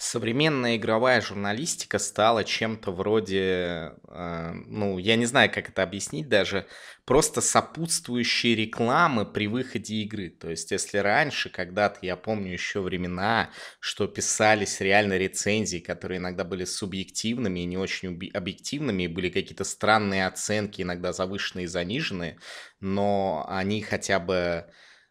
современная игровая журналистика стала чем-то вроде, э, ну, я не знаю, как это объяснить даже, просто сопутствующей рекламы при выходе игры. То есть, если раньше, когда-то, я помню еще времена, что писались реально рецензии, которые иногда были субъективными и не очень объективными, и были какие-то странные оценки, иногда завышенные и заниженные, но они хотя бы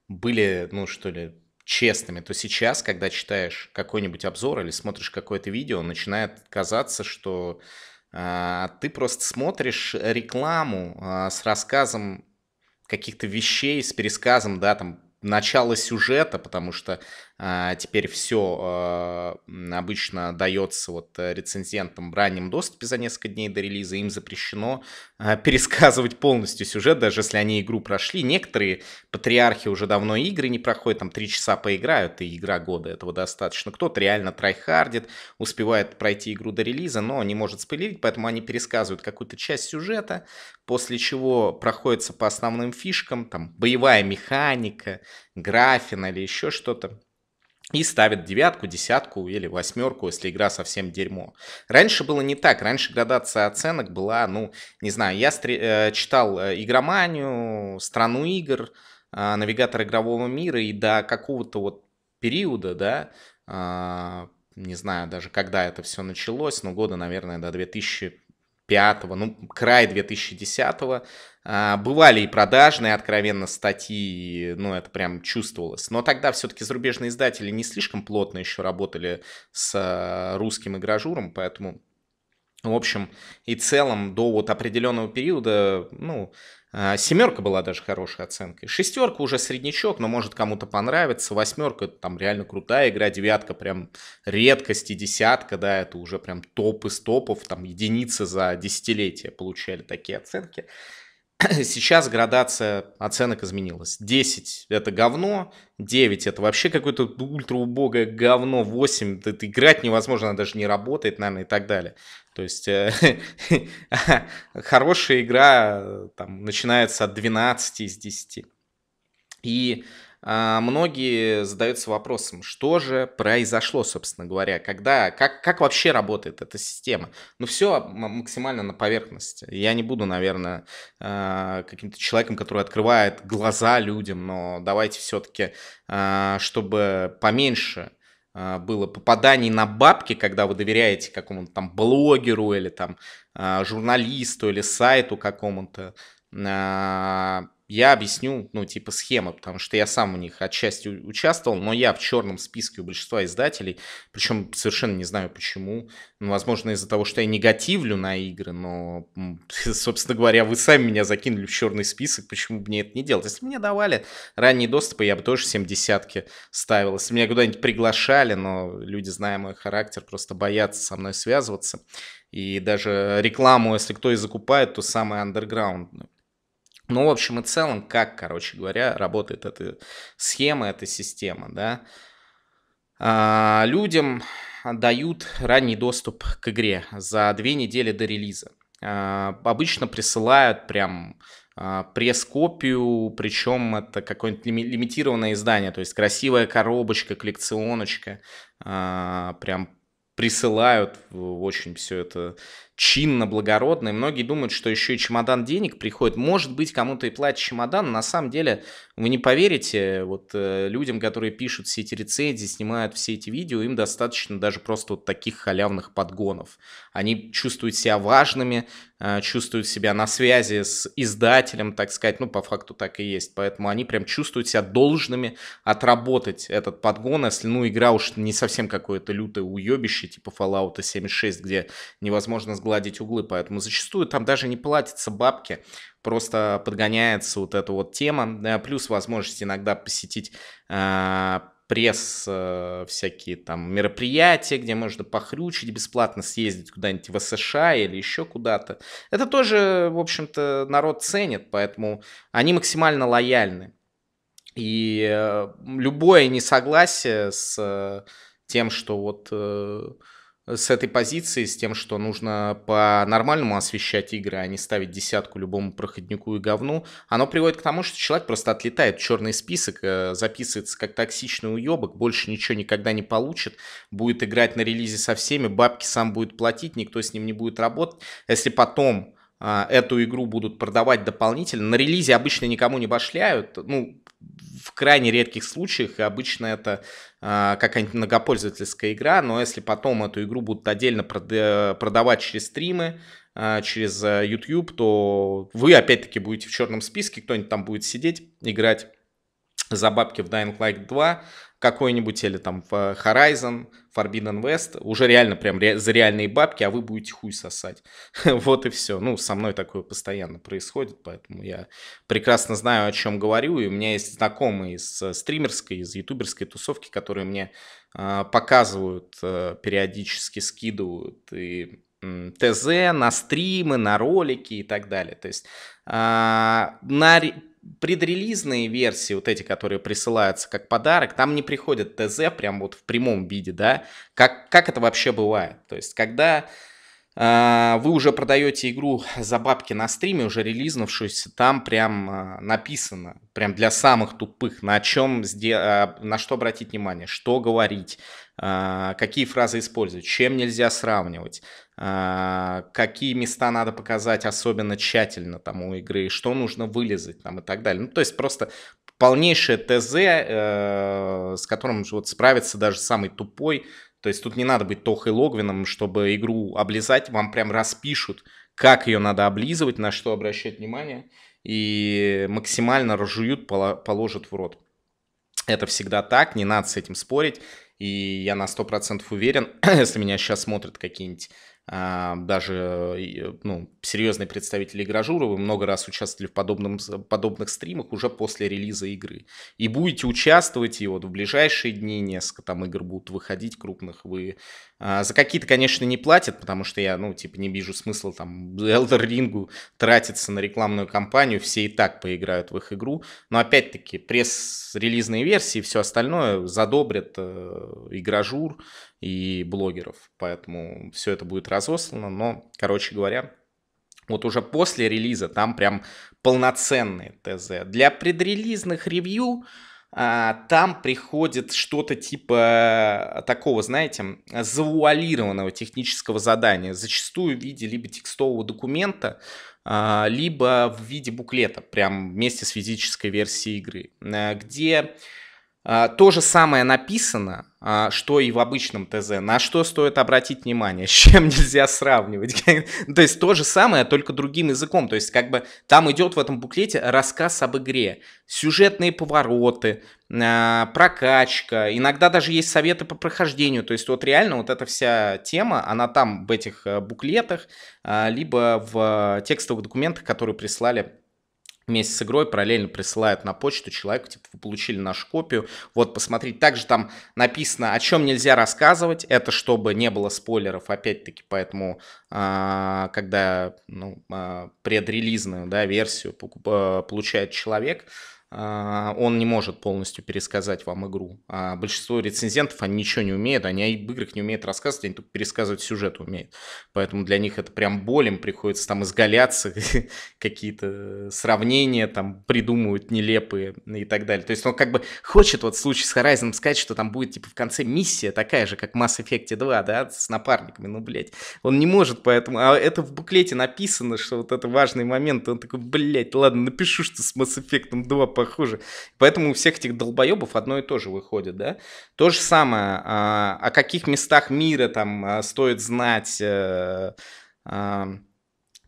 были, ну, что ли, честными, то сейчас, когда читаешь какой-нибудь обзор или смотришь какое-то видео, начинает казаться, что а, ты просто смотришь рекламу а, с рассказом каких-то вещей, с пересказом, да, там, начала сюжета, потому что а, теперь все э, обычно дается вот э, рецензентам в раннем доступе за несколько дней до релиза. Им запрещено а, пересказывать полностью сюжет, даже если они игру прошли. Некоторые патриархи уже давно игры не проходят, там три часа поиграют, и игра года этого достаточно. Кто-то реально трайхардит, успевает пройти игру до релиза, но не может спойлерить, поэтому они пересказывают какую-то часть сюжета, после чего проходятся по основным фишкам, там, боевая механика, графина или еще что-то и ставит девятку, десятку или восьмерку, если игра совсем дерьмо. Раньше было не так, раньше градация оценок была, ну, не знаю, я стр... Э, читал э, «Игроманию», «Страну игр», э, «Навигатор игрового мира» и до какого-то вот периода, да, не знаю даже, когда это все началось, но года, наверное, до 2000 2005, ну, край 2010. А, бывали и продажные, откровенно, статьи, ну, это прям чувствовалось. Но тогда все-таки зарубежные издатели не слишком плотно еще работали с а, русским игражуром, поэтому в общем и целом до вот определенного периода, ну, а, семерка была даже хорошей оценкой. Шестерка уже среднячок, но может кому-то понравится. Восьмерка там реально крутая игра. Девятка прям редкость и десятка, да, это уже прям топ из топов. Там единицы за десятилетие получали такие оценки. Сейчас градация оценок изменилась. 10 — это говно, 9 — это вообще какое-то ультраубогое говно, 8 — это играть невозможно, она даже не работает, наверное, и так далее. То есть э, хорошая игра э, там, начинается от 12 из 10. И а многие задаются вопросом, что же произошло, собственно говоря, когда, как, как вообще работает эта система. Ну, все максимально на поверхности. Я не буду, наверное, а, каким-то человеком, который открывает глаза людям, но давайте все-таки, а, чтобы поменьше было попаданий на бабки, когда вы доверяете какому-то там блогеру или там журналисту или сайту какому-то, я объясню, ну, типа, схемы, потому что я сам у них отчасти участвовал, но я в черном списке у большинства издателей, причем совершенно не знаю почему. Ну, возможно, из-за того, что я негативлю на игры, но, собственно говоря, вы сами меня закинули в черный список, почему бы мне это не делать? Если мне давали ранние доступы, я бы тоже 70 ставил. Если меня куда-нибудь приглашали, но люди, зная мой характер, просто боятся со мной связываться. И даже рекламу, если кто и закупает, то самую андерграундную. Ну, в общем и целом, как, короче говоря, работает эта схема, эта система, да. А, людям дают ранний доступ к игре за две недели до релиза. А, обычно присылают прям а, пресс-копию, причем это какое-нибудь лимитированное издание, то есть красивая коробочка, коллекционочка, а, прям присылают очень все это чинно, благородно, и многие думают, что еще и чемодан денег приходит. Может быть, кому-то и платит чемодан, на самом деле вы не поверите, вот э, людям, которые пишут все эти рецензии, снимают все эти видео, им достаточно даже просто вот таких халявных подгонов. Они чувствуют себя важными, а, чувствуют себя на связи с издателем, так сказать, ну, по факту так и есть, поэтому они прям чувствуют себя должными отработать этот подгон, если, ну, игра уж не совсем какое-то лютое уебище, типа Fallout 76, где невозможно сгладить углы, поэтому зачастую там даже не платятся бабки, просто подгоняется вот эта вот тема, э, плюс возможность иногда посетить а, пресс, э, всякие там мероприятия, где можно похрючить, бесплатно съездить куда-нибудь в США или еще куда-то. Это тоже, в общем-то, народ ценит, поэтому они максимально лояльны. И э, любое несогласие с э, тем, что вот с этой позиции, с тем, что нужно по-нормальному освещать игры, а не ставить десятку любому проходнику и говну, оно приводит к тому, что человек просто отлетает в черный список, э, записывается как токсичный уебок, больше ничего никогда не получит, будет играть на релизе со всеми, бабки сам будет платить, никто с ним не будет работать. Если потом а, эту игру будут продавать дополнительно. На релизе обычно никому не башляют, ну, в крайне редких случаях, и обычно это э, какая-нибудь многопользовательская игра, но если потом эту игру будут отдельно продавать через стримы, э, через YouTube, то вы опять-таки будете в черном списке, кто-нибудь там будет сидеть, играть за бабки в Dying Light 2, какой-нибудь или там э, Horizon, Forbidden West, уже реально прям ре- за реальные бабки, а вы будете хуй сосать. вот и все. Ну, со мной такое постоянно происходит, поэтому я прекрасно знаю, о чем говорю, и у меня есть знакомые из э, стримерской, из ютуберской тусовки, которые мне э, показывают, э, периодически скидывают и ТЗ, на стримы, на ролики и так далее. То есть э, на предрелизные версии, вот эти, которые присылаются как подарок, там не приходят ТЗ прям вот в прямом виде, да? Как, как это вообще бывает? То есть, когда а, вы уже продаете игру за бабки на стриме, уже релизнувшуюся, там прям а, написано, прям для самых тупых, на чем, а, на что обратить внимание, что говорить, какие фразы использовать, чем нельзя сравнивать, а, какие места надо показать особенно тщательно там у игры, что нужно вылезать там и так далее. Ну, то есть просто полнейшее ТЗ, э, с которым вот справится даже самый тупой. То есть тут не надо быть Тохой Логвином, чтобы игру облизать, вам прям распишут, как ее надо облизывать, на что обращать внимание, и максимально разжуют, положат в рот. Это всегда так, не надо с этим спорить. И я на 100% уверен, если меня сейчас смотрят какие-нибудь а, даже э, ну, серьезные представители вы много раз участвовали в подобном, подобных стримах уже после релиза игры. И будете участвовать, и вот в ближайшие дни несколько там игр будут выходить крупных, вы а, за какие-то, конечно, не платят, потому что я, ну, типа, не вижу смысла там Elder Ring тратиться на рекламную кампанию, все и так поиграют в их игру. Но опять-таки пресс-релизные версии и все остальное задобрят э, игражур и блогеров, поэтому все это будет раз разослано, но, короче говоря, вот уже после релиза там прям полноценные ТЗ. Для предрелизных ревью а, там приходит что-то типа э, такого, знаете, завуалированного технического задания. Зачастую в виде либо текстового документа, а, либо в виде буклета, прям вместе с физической версией игры, э, где а, то же самое написано, а, что и в обычном ТЗ. На что стоит обратить внимание, с чем нельзя сравнивать. то есть то же самое, только другим языком. То есть как бы там идет в этом буклете рассказ об игре. Сюжетные повороты, а, прокачка, иногда даже есть советы по прохождению. То есть вот реально вот эта вся тема, она там в этих э, буклетах, либо в э, текстовых документах, которые прислали вместе с игрой параллельно присылают на почту человеку, типа, вы получили нашу копию, вот, посмотрите. Также там написано, о чем нельзя рассказывать, это чтобы не было спойлеров, опять-таки, поэтому, а, когда ну, а, предрелизную да, версию э, получает человек, а, он не может полностью пересказать вам игру. А большинство рецензентов, они ничего не умеют, они об играх не умеют рассказывать, они только пересказывать сюжет умеют. Поэтому для них это прям болем, приходится там изгаляться, какие-то сравнения там придумывают нелепые и так далее. То есть он как бы хочет вот в случае с Horizon сказать, что там будет типа в конце миссия такая же, как в Mass Effect 2, да, с напарниками, ну, блядь. Он не может поэтому, а это в буклете написано, что вот это важный момент, он такой, блядь, ладно, напишу, что с Mass Effect 2 похуже. Поэтому у всех этих долбоебов одно и то же выходит, да? То же самое, а, о каких местах мира там а, стоит знать, э, а,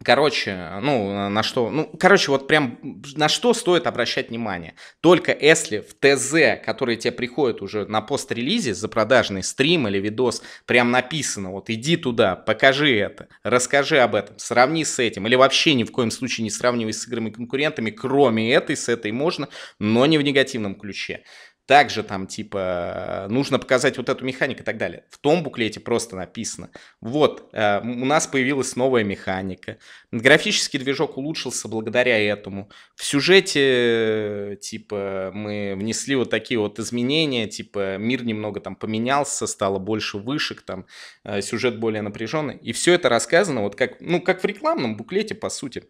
Короче, ну, на что, ну, короче, вот прям на что стоит обращать внимание. Только если в ТЗ, который тебе приходит уже на пост-релизе за продажный стрим или видос, прям написано, вот иди туда, покажи это, расскажи об этом, сравни с этим, или вообще ни в коем случае не сравнивай с играми конкурентами, кроме этой, с этой можно, но не в негативном ключе. Также там типа нужно показать вот эту механику и так далее. В том буклете просто написано. Вот, э, у нас появилась новая механика. Графический движок улучшился благодаря этому. В сюжете типа мы внесли вот такие вот изменения, типа мир немного там поменялся, стало больше вышек, там э, сюжет более напряженный. И все это рассказано вот как, ну, как в рекламном буклете, по сути.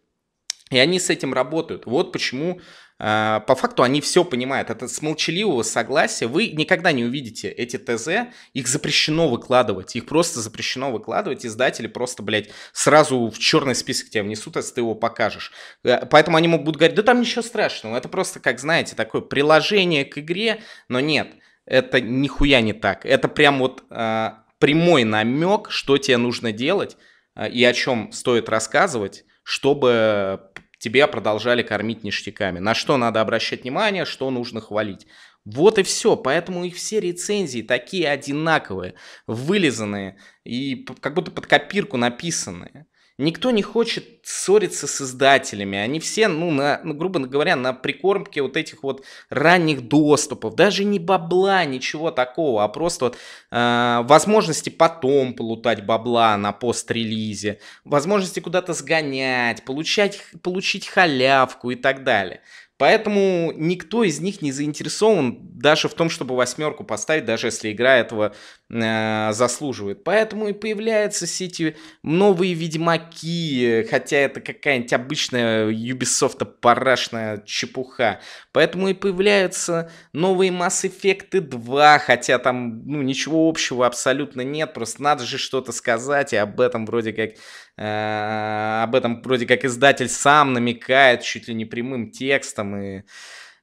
И они с этим работают. Вот почему а, по факту они все понимают. Это с молчаливого согласия. Вы никогда не увидите эти ТЗ. Их запрещено выкладывать. Их просто запрещено выкладывать. Издатели просто, блядь, сразу в черный список тебя внесут, если ты его покажешь. Э, поэтому они могут говорить, да там ничего страшного. Это просто, как знаете, такое приложение к игре. Но нет, это нихуя не так. Это прям вот э, прямой намек, что тебе нужно делать э, и о чем стоит рассказывать, чтобы тебя продолжали кормить ништяками. На что надо обращать внимание, что нужно хвалить. Вот и все, поэтому их все рецензии такие одинаковые, вылизанные и как будто под копирку написанные. Никто не хочет ссориться с издателями. Они все, ну, на, ну, грубо говоря, на прикормке вот этих вот ранних доступов. Даже не бабла, ничего такого, а просто вот э, возможности потом полутать бабла на пост-релизе, возможности куда-то сгонять, получать, получить халявку и так далее. Поэтому никто из них не заинтересован даже в том, чтобы восьмерку поставить, даже если игра этого э, заслуживают. Поэтому и появляются все эти новые Ведьмаки, хотя это какая-нибудь обычная Ubisoft парашная чепуха. Поэтому и появляются новые Mass Effect 2, хотя там ну, ничего общего абсолютно нет, просто надо же что-то сказать, и об этом вроде как э, об этом вроде как издатель сам намекает чуть ли не прямым текстом и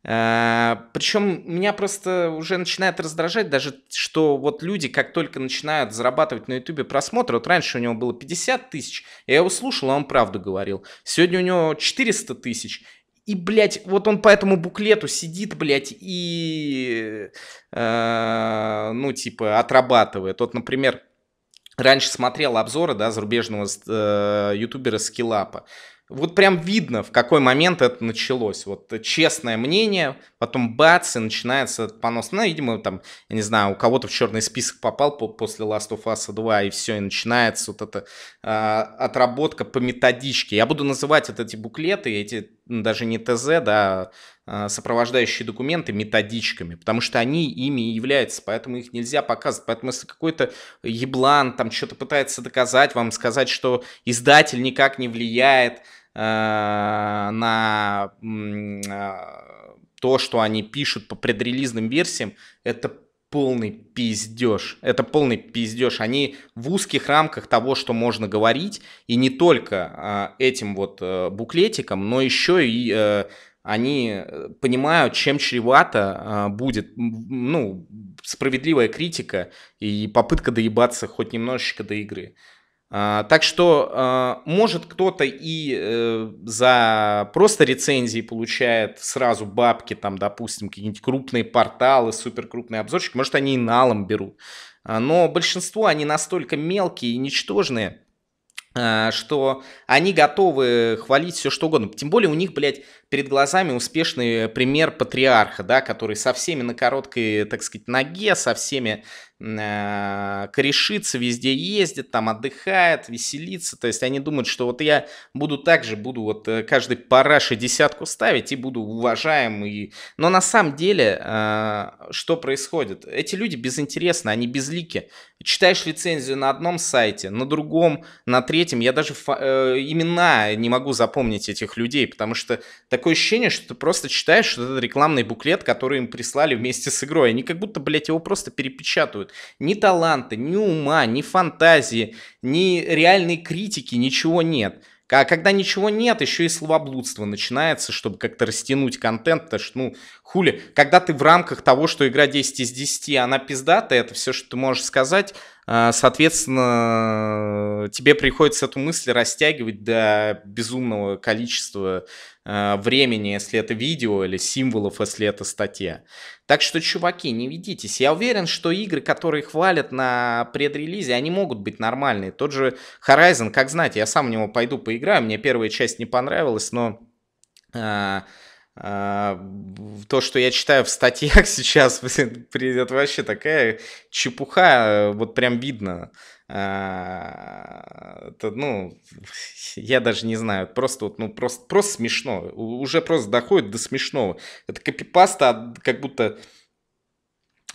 Э, Причем меня просто уже начинает раздражать даже, что вот люди, как только начинают зарабатывать на Ютубе просмотры, вот раньше у него было 50 тысяч, я его слушал, а он правду говорил. Сегодня у него 400 тысяч, и, блядь, вот он по этому буклету сидит, блядь, и, э, ну, типа, отрабатывает. Вот, например, раньше смотрел обзоры, да, зарубежного э, ютубера Скиллапа вот прям видно, в какой момент это началось. Вот честное мнение, потом бац, и начинается этот понос. Ну, видимо, там, я не знаю, у кого-то в черный список попал после Last of Us 2, и все, и начинается вот эта э, отработка по методичке. Я буду называть вот эти буклеты, эти ну, даже не ТЗ, да, а, сопровождающие документы методичками, потому что они ими и являются, поэтому их нельзя показывать. Поэтому если какой-то еблан там что-то пытается доказать, вам сказать, что издатель никак не влияет, Э, на э, то, что они пишут по предрелизным версиям, это полный пиздеж. Это полный пиздеж. Они в узких рамках того, что можно говорить, и не только э, этим вот э, буклетиком, но еще и э, они понимают, чем чревато э, будет, ну, справедливая критика и попытка доебаться хоть немножечко до игры. Э, а, так что, а, может, кто-то и э, за просто рецензии получает сразу бабки, там, допустим, какие-нибудь крупные порталы, суперкрупные обзорщики, может, они и налом берут. А, но большинство, они настолько мелкие и ничтожные, что они готовы хвалить все что угодно. Тем более у них, блядь, перед глазами успешный пример патриарха, да, который со всеми на короткой, так сказать, ноге, со всеми Э, корешится, везде ездит, там отдыхает, веселится. То есть они думают, что вот я буду также, буду вот э, каждый параше десятку ставить и буду уважаемый. Но на самом деле, э, что происходит? Эти люди безинтересны, они безлики. Читаешь лицензию на одном сайте, на другом, на третьем. Я даже имена не могу запомнить этих людей, потому что такое ощущение, что ты просто читаешь этот рекламный буклет, который им прислали вместе с игрой. Они как будто, блядь, его просто перепечатывают показывают. Ни таланта, ни ума, ни фантазии, ни реальной критики, ничего нет. А когда ничего нет, еще и словоблудство начинается, чтобы как-то растянуть контент, потому что, ну, хули, когда ты в рамках того, что игра 10 из 10, она пиздатая, это все, что ты можешь сказать, а, соответственно, тебе приходится эту мысль растягивать до безумного количества Э, времени, если это видео, или символов, если это статья. Так что, чуваки, не ведитесь. Я уверен, что игры, которые хвалят на предрелизе, они могут быть нормальные. Тот же Horizon, как знать, я сам в него пойду поиграю. Мне первая часть не понравилась, но э, а, то, что я читаю в статьях сейчас, придет вообще такая чепуха, э, вот прям видно. А, это, ну, я даже не знаю, просто вот, ну, просто, просто смешно, уже просто доходит до смешного. Это копипаста, как будто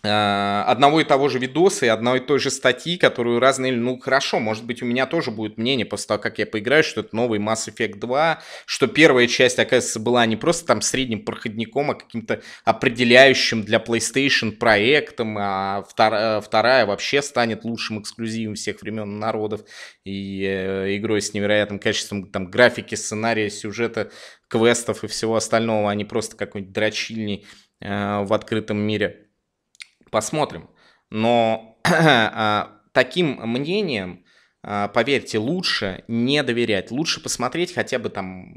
Э, одного и того же видоса и одной и той же статьи, которую разные... Ну, хорошо, может быть, у меня тоже будет мнение после того, как я поиграю, что это новый Mass Effect 2, что первая часть, оказывается, была не просто там средним проходником, а каким-то определяющим для PlayStation проектом, а вторая, э, вторая вообще станет лучшим эксклюзивом всех времен народов и э, игрой с невероятным качеством там графики, сценария, сюжета, квестов и всего остального, а не просто какой-нибудь дрочильни э, в открытом мире посмотрим. Но а, таким мнением, а, поверьте, лучше не доверять, лучше посмотреть хотя бы там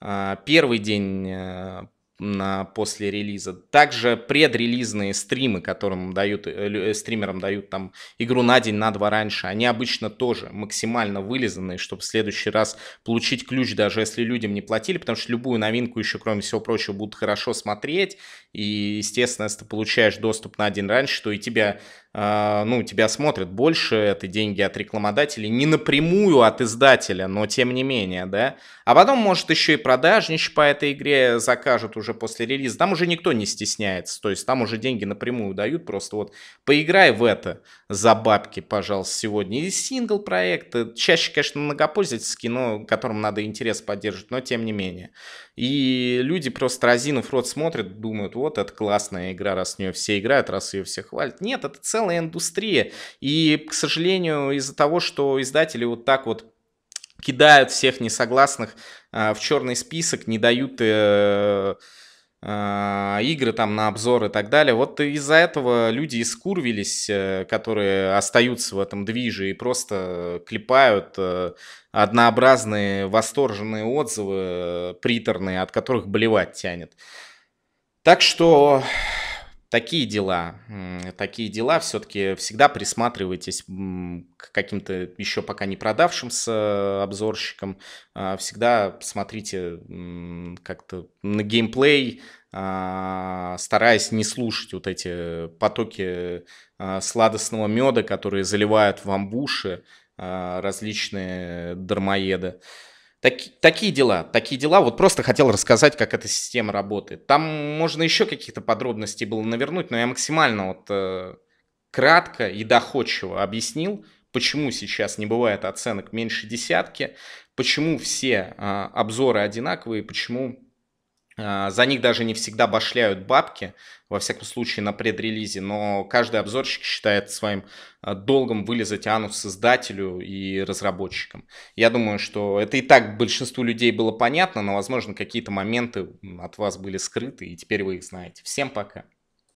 а, первый день э, на после релиза. Также предрелизные стримы, которым дают, э, э, стримерам дают там игру на день, на два раньше, они обычно тоже максимально вылизанные, чтобы в следующий раз получить ключ, даже если людям не платили, потому что любую новинку еще, кроме всего прочего, будут хорошо смотреть, и, естественно, если ты получаешь доступ на один раньше, то и тебя а, ну, тебя смотрят больше, это деньги от рекламодателей, не напрямую от издателя, но тем не менее, да. А потом, может, еще и продажнич по этой игре закажут уже после релиза. Там уже никто не стесняется, то есть там уже деньги напрямую дают, просто вот поиграй в это за бабки, пожалуйста, сегодня. И сингл-проекты, чаще, конечно, многопользовательские, но которым надо интерес поддерживать, но тем не менее. И люди просто разинув рот смотрят, думают, вот, это классная игра, раз в нее все играют, раз ее все хвалят. Нет, это целый целая индустрия. И, к сожалению, из-за того, что издатели вот так вот кидают всех несогласных а, в черный список, не дают э, а, игры там на обзор и так далее. Вот из-за этого люди искурвились, э, которые остаются в этом движе и просто клепают э, однообразные восторженные отзывы, э, приторные, от которых болевать тянет. Так что такие дела, такие дела. Все-таки всегда присматривайтесь к каким-то еще пока не продавшимся обзорщикам. А, всегда смотрите как-то на геймплей, а, стараясь не слушать вот эти потоки а, сладостного меда, которые заливают в амбуши различные дармоеды. Так, такие дела, такие дела. Вот просто хотел рассказать, как эта система работает. Там можно еще каких-то подробностей было навернуть, но я максимально вот э, кратко и доходчиво объяснил, почему сейчас не бывает оценок меньше десятки, почему все э, обзоры одинаковые, почему а, за них даже не всегда башляют бабки, во всяком случае на предрелизе, но каждый обзорщик считает своим а, долгом вылезать анус создателю и разработчикам. Я думаю, что это и так большинству людей было понятно, но, возможно, какие-то моменты от вас были скрыты, и теперь вы их знаете. Всем пока!